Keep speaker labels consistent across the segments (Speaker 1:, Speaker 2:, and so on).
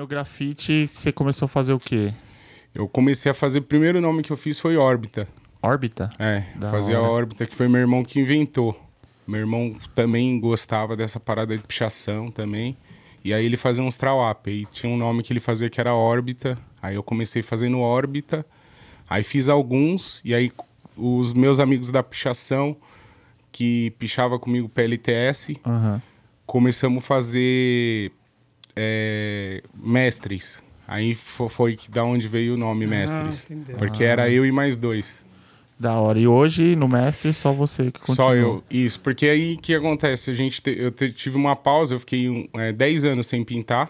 Speaker 1: no grafite, você começou a fazer o quê? Eu comecei a fazer. O primeiro nome que eu fiz foi órbita. Órbita? É, da fazia hora. a órbita, que foi meu irmão que inventou. Meu irmão também gostava dessa parada de pichação também. E aí ele fazia uns trawap. E tinha um nome que ele fazia que era órbita. Aí eu comecei fazendo órbita. Aí fiz alguns. E aí os meus amigos da pichação, que pichava comigo PLTS, uhum. começamos a fazer é, mestres. Aí foi da onde veio o nome ah, Mestres. Ah, porque era ah. eu e mais
Speaker 2: dois. Da hora. E hoje no Mestre só você que continua. Só eu.
Speaker 1: Isso. Porque aí o que acontece? A gente te, eu te, tive uma pausa, eu fiquei é, 10 anos sem pintar.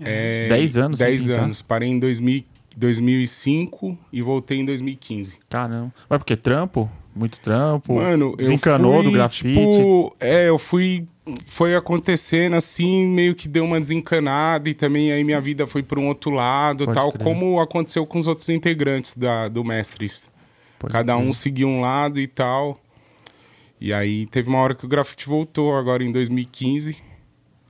Speaker 2: É, 10 é, anos? 10 anos.
Speaker 1: Parei em 2000, 2005 e voltei em 2015. Caramba.
Speaker 2: Mas porque trampo? Muito trampo? Mano, eu Desencanou fui, do grafite? Tipo,
Speaker 1: é, eu fui foi acontecendo assim, meio que deu uma desencanada e também aí minha vida foi para um outro lado, Pode tal crer. como aconteceu com os outros integrantes da, do Mestres. Pode Cada crer. um seguiu um lado e tal. E aí teve uma hora que o grafite voltou, agora em 2015.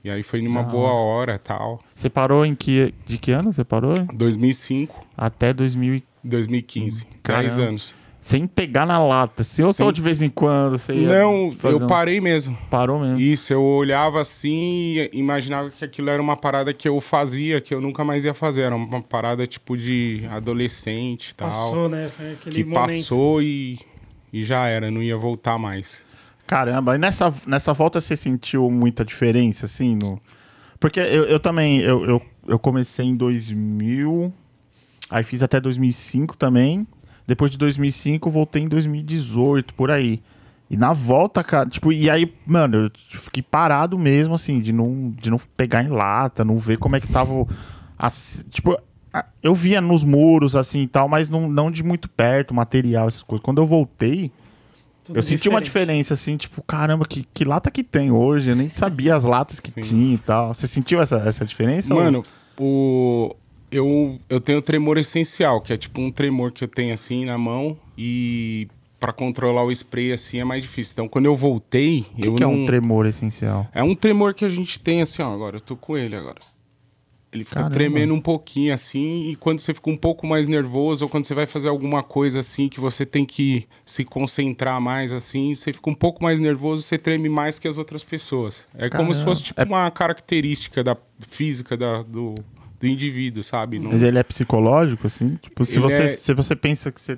Speaker 1: E aí foi numa ah. boa hora tal.
Speaker 2: Você parou em que. De que ano você parou? 2005. Até 2000... 2015. Caramba. 10 anos. Sem pegar na lata. Se eu Sem... só de vez em quando, Não, eu parei um... mesmo.
Speaker 1: Parou mesmo. Isso, eu olhava assim e imaginava que aquilo era uma parada que eu fazia, que eu nunca mais ia fazer. Era uma parada tipo de adolescente e tal. Passou, né? Foi aquele que momento. passou
Speaker 2: e, e já era, não ia voltar mais. Caramba, e nessa, nessa volta você sentiu muita diferença, assim? No... Porque eu, eu também, eu, eu, eu comecei em 2000, aí fiz até 2005 também. Depois de 2005, voltei em 2018, por aí. E na volta, cara, tipo, e aí, mano, eu fiquei parado mesmo, assim, de não, de não pegar em lata, não ver como é que tava. Assim, tipo, eu via nos muros, assim e tal, mas não, não de muito perto, material, essas coisas. Quando eu voltei, Tudo eu senti uma diferença, assim, tipo, caramba, que, que lata que tem hoje? Eu nem sabia as latas que Sim. tinha e tal. Você sentiu essa, essa diferença? Mano,
Speaker 1: ou... o eu, eu tenho tremor essencial, que é tipo um tremor que eu tenho assim na mão e para controlar o spray assim é mais difícil. Então quando eu voltei, que eu que não... é um tremor essencial. É um tremor que a gente tem assim, ó, agora eu tô com ele agora. Ele fica Caramba. tremendo um pouquinho assim, e quando você fica um pouco mais nervoso, ou quando você vai fazer alguma coisa assim que você tem que se concentrar mais assim, você fica um pouco mais nervoso, você treme mais que as outras pessoas. É Caramba. como se fosse tipo, é uma característica da física da, do, do indivíduo, sabe? Não... Mas ele é
Speaker 2: psicológico, assim? Tipo, se, você, é... se você pensa que você,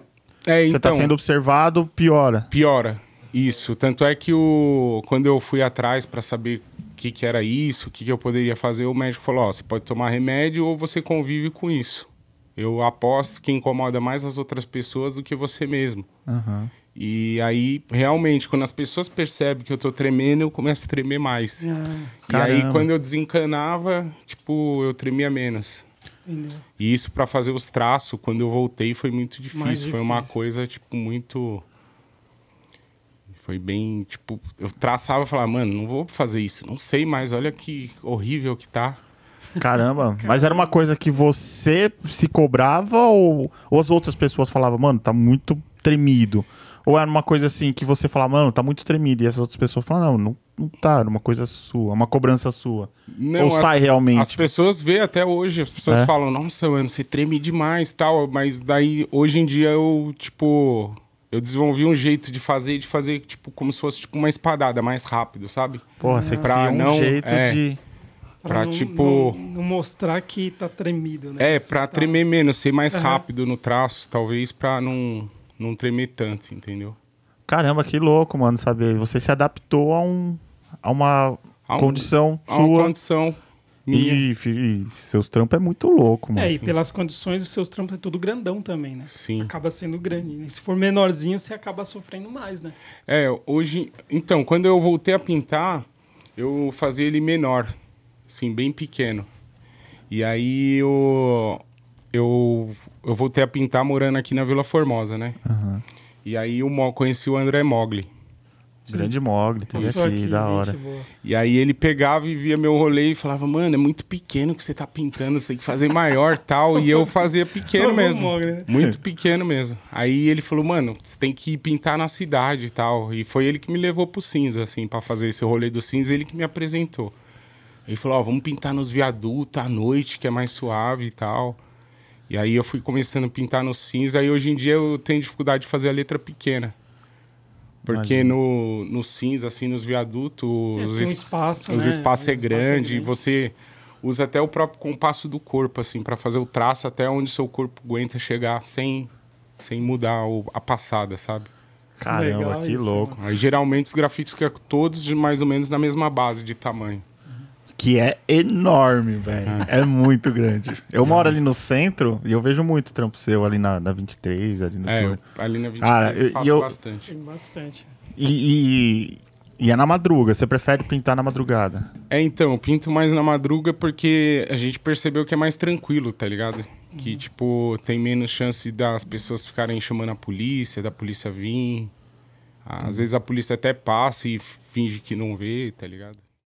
Speaker 2: é, então, você tá então. sendo observado, piora.
Speaker 1: Piora, isso. Tanto é que o, quando eu fui atrás para saber o que, que era isso, o que, que eu poderia fazer, o médico falou, ó, oh, você pode tomar remédio ou você convive com isso. Eu aposto que incomoda mais as outras pessoas do que você mesmo. Uhum. E aí, realmente, quando as pessoas percebem que eu tô tremendo, eu começo a tremer mais. Ah, e aí, quando eu desencanava, tipo, eu tremia menos. Entendeu? E isso para fazer os traços, quando eu voltei, foi muito difícil. difícil. Foi uma coisa, tipo, muito. Foi bem, tipo, eu traçava e falava, mano, não vou fazer isso, não sei mais, olha que horrível que tá.
Speaker 2: Caramba, Caramba, mas era uma coisa que você se cobrava ou, ou as outras pessoas falavam, mano, tá muito tremido? Ou era uma coisa assim que você fala, mano, tá muito tremido, e as outras pessoas falam, não, não, não tá, era uma coisa sua, uma cobrança sua. Não, Ou as, sai realmente. As
Speaker 1: pessoas vê até hoje, as pessoas é? falam, nossa, mano, você treme demais tal, mas daí hoje em dia eu, tipo, eu desenvolvi um jeito de fazer, de fazer, tipo, como se fosse tipo, uma espadada mais rápido, sabe? Porra, você pra um não, jeito é, de. Pra, pra não, tipo. Não, não, mostrar que tá tremido, né? É, pra tá- tremer menos, ser mais uhum. rápido no traço, talvez, pra não não tremer tanto, entendeu?
Speaker 2: Caramba, que louco, mano, saber. Você se adaptou a, um, a uma a um, condição a sua. Uma condição minha. E, e seus trampos é muito louco, mano. É, e pelas condições, os seus trampos é tudo grandão também, né? Sim.
Speaker 1: Acaba sendo grande. Se for menorzinho, você acaba sofrendo mais, né? É, hoje. Então, quando eu voltei a pintar, eu fazia ele menor, assim, bem pequeno. E aí eu, eu eu voltei a pintar morando aqui na Vila Formosa, né? Uhum. E aí eu conheci o André Mogli. Sim. Grande Mogli, teve aqui, aqui, da hora. E aí ele pegava e via meu rolê e falava, mano, é muito pequeno que você tá pintando, você tem que fazer maior tal. E eu fazia pequeno mesmo. Né? Muito pequeno mesmo. Aí ele falou, mano, você tem que pintar na cidade e tal. E foi ele que me levou pro cinza, assim, para fazer esse rolê do cinza, ele que me apresentou. Ele falou, ó, oh, vamos pintar nos viadutos à noite, que é mais suave e tal. E aí eu fui começando a pintar no cinza e hoje em dia eu tenho dificuldade de fazer a letra pequena. Porque no, no cinza, assim, nos viadutos, é, os, um espaço, os né? espaços é, é, grande, e você usa até o próprio compasso do corpo, assim, para fazer o traço até onde seu corpo aguenta chegar sem, sem mudar o, a passada, sabe? Caramba, Legal que isso, louco. Aí, geralmente os grafites ficam todos de mais ou menos na mesma base de tamanho
Speaker 2: que é enorme, velho. Ah. É muito grande. Eu moro ali no centro e eu vejo muito trampo seu ali na, na 23, ali no... É, eu, ali na 23 ah, eu faço eu,
Speaker 1: bastante. bastante.
Speaker 2: E, e, e, é na madruga. Você prefere pintar na madrugada?
Speaker 1: É, então. pinto mais na madruga porque a gente percebeu que é mais tranquilo, tá ligado? Que, uhum. tipo, tem menos chance das pessoas ficarem chamando a polícia, da polícia vir... Às vezes a polícia até passa e finge que não vê, tá ligado?